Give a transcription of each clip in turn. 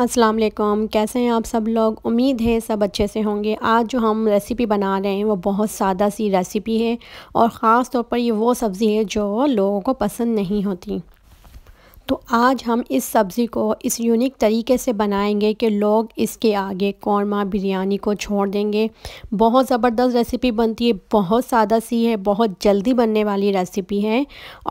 अस्सलाम वालेकुम कैसे हैं आप सब लोग उम्मीद है सब अच्छे से होंगे आज जो हम रेसिपी बना रहे हैं वो बहुत सादा सी रेसिपी है और ख़ास तौर पर ये वो सब्ज़ी है जो लोगों को पसंद नहीं होती तो आज हम इस सब्ज़ी को इस यूनिक तरीके से बनाएंगे कि लोग इसके आगे कौरमा बिरयानी को छोड़ देंगे बहुत ज़बरदस्त रेसिपी बनती है बहुत सादा सी है बहुत जल्दी बनने वाली रेसिपी है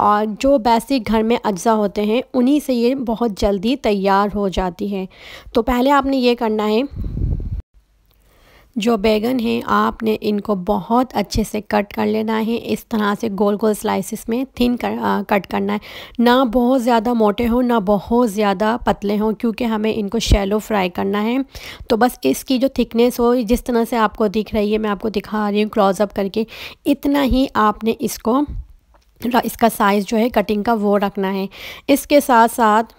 और जो बेसिक घर में अज्जा होते हैं उन्हीं से ये बहुत जल्दी तैयार हो जाती है तो पहले आपने ये करना है जो बैगन है आपने इनको बहुत अच्छे से कट कर लेना है इस तरह से गोल गोल स्लाइसिस में थिन कर, आ, कट करना है ना बहुत ज़्यादा मोटे हो ना बहुत ज़्यादा पतले हों क्योंकि हमें इनको शैलो फ्राई करना है तो बस इसकी जो थिकनेस हो जिस तरह से आपको दिख रही है मैं आपको दिखा रही हूँ क्लोजअप करके इतना ही आपने इसको इसका साइज़ जो है कटिंग का वो रखना है इसके साथ साथ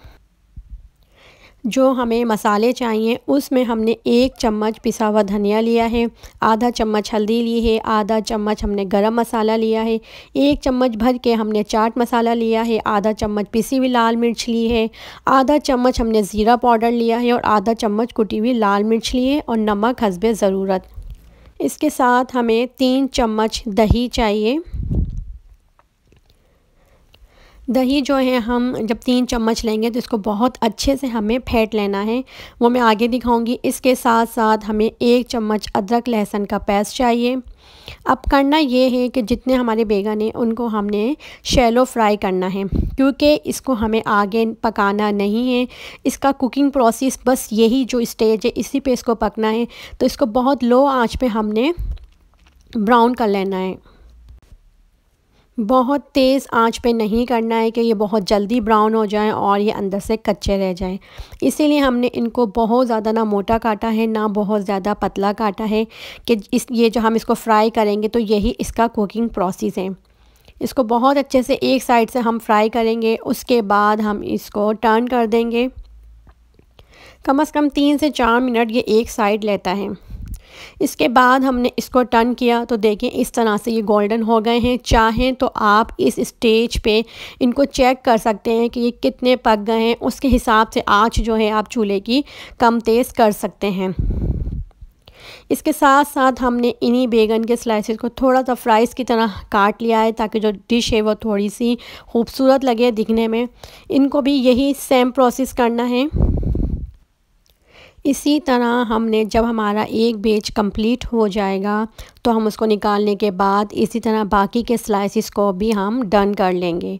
जो हमें मसाले चाहिए उसमें हमने एक चम्मच पिसा हुआ धनिया लिया है आधा चम्मच हल्दी ली है आधा चम्मच हमने गरम मसाला लिया है एक चम्मच भर के हमने चाट मसाला लिया है आधा चम्मच पिसी हुई लाल मिर्च ली है आधा चम्मच हमने ज़ीरा पाउडर लिया है और आधा चम्मच कुटी हुई लाल मिर्च ली है और नमक हंसबे ज़रूरत इसके साथ हमें तीन चम्मच दही चाहिए दही जो है हम जब तीन चम्मच लेंगे तो इसको बहुत अच्छे से हमें फेंट लेना है वो मैं आगे दिखाऊंगी इसके साथ साथ हमें एक चम्मच अदरक लहसन का पेस्ट चाहिए अब करना ये है कि जितने हमारे बैगन हैं उनको हमने शैलो फ्राई करना है क्योंकि इसको हमें आगे पकाना नहीं है इसका कुकिंग प्रोसेस बस यही जो स्टेज है इसी पे इसको पकना है तो इसको बहुत लो आँच पर हमने ब्राउन कर लेना है बहुत तेज़ आंच पे नहीं करना है कि ये बहुत जल्दी ब्राउन हो जाएं और ये अंदर से कच्चे रह जाएं इसीलिए हमने इनको बहुत ज़्यादा ना मोटा काटा है ना बहुत ज़्यादा पतला काटा है कि इस ये जो हम इसको फ्राई करेंगे तो यही इसका कुकिंग प्रोसेस है इसको बहुत अच्छे से एक साइड से हम फ्राई करेंगे उसके बाद हम इसको टर्न कर देंगे कम अज़ कम तीन से चार मिनट ये एक साइड लेता है इसके बाद हमने इसको टर्न किया तो देखें इस तरह से ये गोल्डन हो गए हैं चाहें तो आप इस स्टेज पे इनको चेक कर सकते हैं कि ये कितने पक गए हैं उसके हिसाब से आँच जो है आप चूल्हे की कम तेज़ कर सकते हैं इसके साथ साथ हमने इन्हीं बैगन के स्लाइसेस को थोड़ा सा फ्राइज़ की तरह काट लिया है ताकि जो डिश है वो थोड़ी सी खूबसूरत लगे दिखने में इनको भी यही सेम प्रोसेस करना है इसी तरह हमने जब हमारा एक बेच कंप्लीट हो जाएगा तो हम उसको निकालने के बाद इसी तरह बाकी के स्लाइसिस को भी हम डन कर लेंगे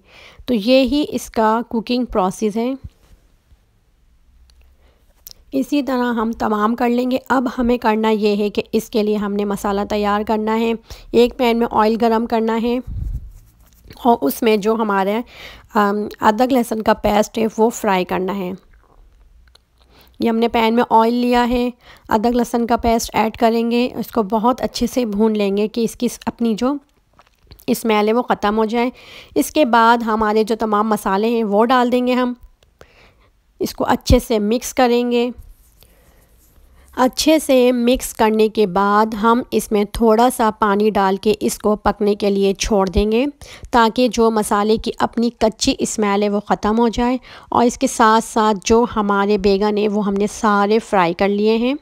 तो ये ही इसका कुकिंग प्रोसेस है इसी तरह हम तमाम कर लेंगे अब हमें करना ये है कि इसके लिए हमने मसाला तैयार करना है एक पैन में ऑयल गरम करना है और उसमें जो हमारे अदरक लहसुन का पेस्ट है वो फ्राई करना है ये हमने पैन में ऑयल लिया है अदरक लहसन का पेस्ट ऐड करेंगे इसको बहुत अच्छे से भून लेंगे कि इसकी अपनी जो स्मेल है वो ख़त्म हो जाए इसके बाद हमारे जो तमाम मसाले हैं वो डाल देंगे हम इसको अच्छे से मिक्स करेंगे अच्छे से मिक्स करने के बाद हम इसमें थोड़ा सा पानी डाल के इसको पकने के लिए छोड़ देंगे ताकि जो मसाले की अपनी कच्ची स्मेल है वो ख़त्म हो जाए और इसके साथ साथ जो हमारे बेगन है वो हमने सारे फ्राई कर लिए हैं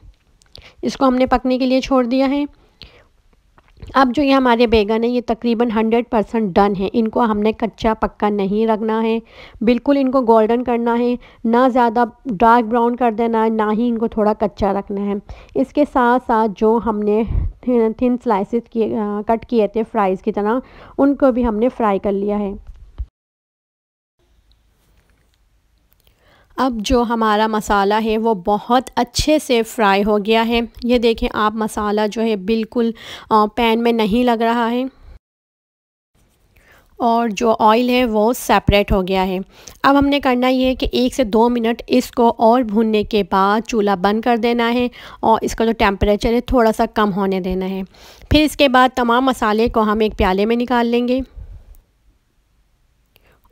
इसको हमने पकने के लिए छोड़ दिया है अब जो ये हमारे बैगन है ये तकरीबन 100 परसेंट डन है इनको हमने कच्चा पक्का नहीं रखना है बिल्कुल इनको गोल्डन करना है ना ज़्यादा डार्क ब्राउन कर देना है ना ही इनको थोड़ा कच्चा रखना है इसके साथ साथ जो हमने थिन स्लाइसिस किए कट किए थे फ्राइज़ की तरह उनको भी हमने फ्राई कर लिया है अब जो हमारा मसाला है वो बहुत अच्छे से फ्राई हो गया है ये देखें आप मसाला जो है बिल्कुल पैन में नहीं लग रहा है और जो ऑयल है वो सेपरेट हो गया है अब हमने करना ये है कि एक से दो मिनट इसको और भूनने के बाद चूल्हा बंद कर देना है और इसका जो टेम्परेचर है थोड़ा सा कम होने देना है फिर इसके बाद तमाम मसाले को हम एक प्याले में निकाल लेंगे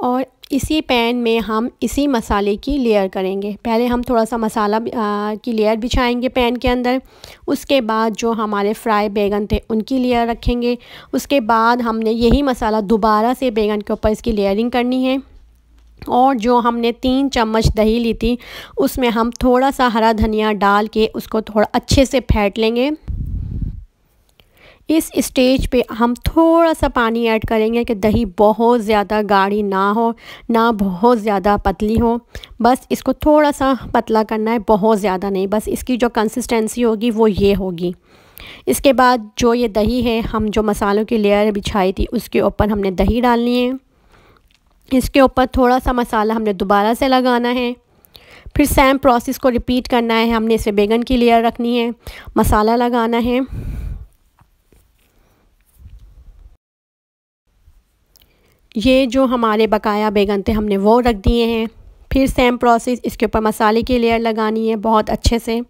और इसी पैन में हम इसी मसाले की लेयर करेंगे पहले हम थोड़ा सा मसाला आ, की लेयर बिछाएंगे पैन के अंदर उसके बाद जो हमारे फ्राई बैगन थे उनकी लेयर रखेंगे उसके बाद हमने यही मसाला दोबारा से बैगन के ऊपर इसकी लेयरिंग करनी है और जो हमने तीन चम्मच दही ली थी उसमें हम थोड़ा सा हरा धनिया डाल के उसको थोड़ा अच्छे से फेंट लेंगे इस स्टेज पे हम थोड़ा सा पानी ऐड करेंगे कि दही बहुत ज़्यादा गाढ़ी ना हो ना बहुत ज़्यादा पतली हो बस इसको थोड़ा सा पतला करना है बहुत ज़्यादा नहीं बस इसकी जो कंसिस्टेंसी होगी वो ये होगी इसके बाद जो ये दही है हम जो मसालों की लेयर बिछाई थी उसके ऊपर हमने दही डालनी है इसके ऊपर थोड़ा सा मसाला हमने दोबारा से लगाना है फिर सेम प्रोसेस को रिपीट करना है हमने इसमें बैंगन की लेयर रखनी है मसाला लगाना है ये जो हमारे बकाया बैगन थे हमने वो रख दिए हैं फिर सेम प्रोसेस इसके ऊपर मसाले की लेयर लगानी है बहुत अच्छे से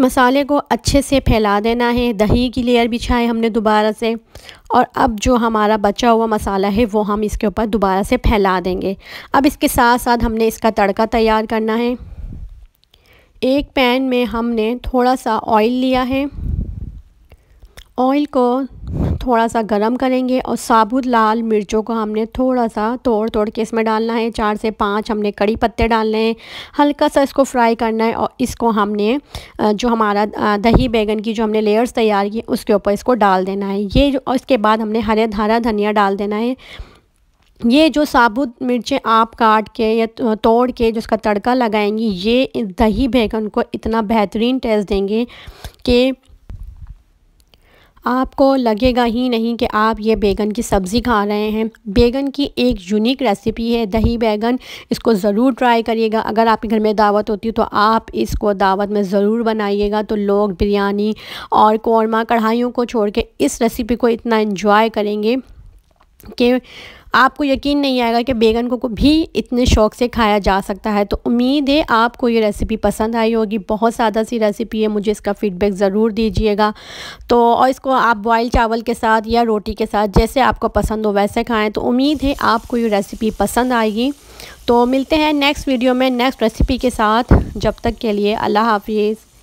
मसाले को अच्छे से फैला देना है दही की लेयर बिछाए हमने दोबारा से और अब जो हमारा बचा हुआ मसाला है वो हम इसके ऊपर दोबारा से फैला देंगे अब इसके साथ साथ हमने इसका तड़का तैयार करना है एक पैन में हमने थोड़ा सा ऑयल लिया है ऑयल को थोड़ा सा गरम करेंगे और साबुत लाल मिर्चों को हमने थोड़ा सा तोड़ तोड़ के इसमें डालना है चार से पाँच हमने कड़ी पत्ते डालने हैं हल्का सा इसको फ्राई करना है और इसको हमने जो हमारा दही बैगन की जो हमने लेयर्स तैयार की उसके ऊपर इसको डाल देना है ये और इसके बाद हमने हरे धारा धनिया डाल देना है ये जो साबुत मिर्चें आप काट के या तो, तोड़ के जो उसका तड़का लगाएंगी ये दही बैगन को इतना बेहतरीन टेस्ट देंगे कि आपको लगेगा ही नहीं कि आप ये बैगन की सब्ज़ी खा रहे हैं बैगन की एक यूनिक रेसिपी है दही बैगन इसको ज़रूर ट्राई करिएगा अगर आपके घर में दावत होती है तो आप इसको दावत में ज़रूर बनाइएगा तो लोग बिरयानी और कौरमा कढ़ाइयों को छोड़ के इस रेसिपी को इतना इन्जॉय करेंगे कि आपको यकीन नहीं आएगा कि बैगन को भी इतने शौक़ से खाया जा सकता है तो उम्मीद है आपको ये रेसिपी पसंद आई होगी बहुत सादा सी रेसिपी है मुझे इसका फ़ीडबैक ज़रूर दीजिएगा तो और इसको आप बॉयल चावल के साथ या रोटी के साथ जैसे आपको पसंद हो वैसे खाएँ तो उम्मीद है आपको ये रेसिपी पसंद आएगी तो मिलते हैं नेक्स्ट वीडियो में नेक्स्ट रेसिपी के साथ जब तक के लिए अल्लाह हाफिज़